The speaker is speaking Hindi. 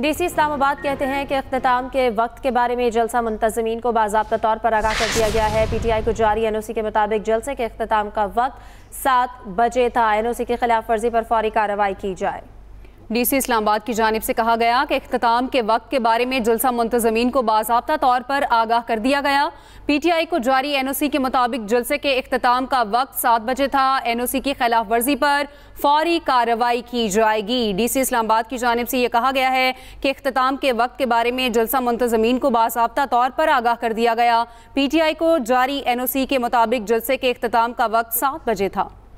डीसी इस्लामाबाद कहते हैं कि अख्ताम के वक्त के बारे में जलसा मुंतजमीन को बाबा तौर पर आगाह कर दिया गया है पी टी आई को जारी एन ओ सी के मुताबिक जलसे के अख्ताम का वक्त सात बजे था एन ओ सी की खिलाफ वर्जी पर फौरी कार्रवाई की जाए डीसी इस्लामाबाद की जानब से कहा गया कि अख्ताम के वक्त के बारे में जलसा मुंतजमीन को बाबा तौर पर आगाह कर दिया गया पी टी आई को जारी एन ओ सी के मुताबिक जलसे के अख्ताम का वक्त सात बजे था एन ओ सी की खिलाफ वर्जी पर फौरी कार्रवाई की जाएगी डी सी इस्लामाबाद की जानब से यह कहा गया है कि अख्ताम के वक्त के बारे में जलसा मुंतजमीन को बाबा तौर पर आगाह कर दिया गया पी टी आई को जारी एन ओ सी के मुताबिक जलसे के अख्ताम का वक्त सात बजे था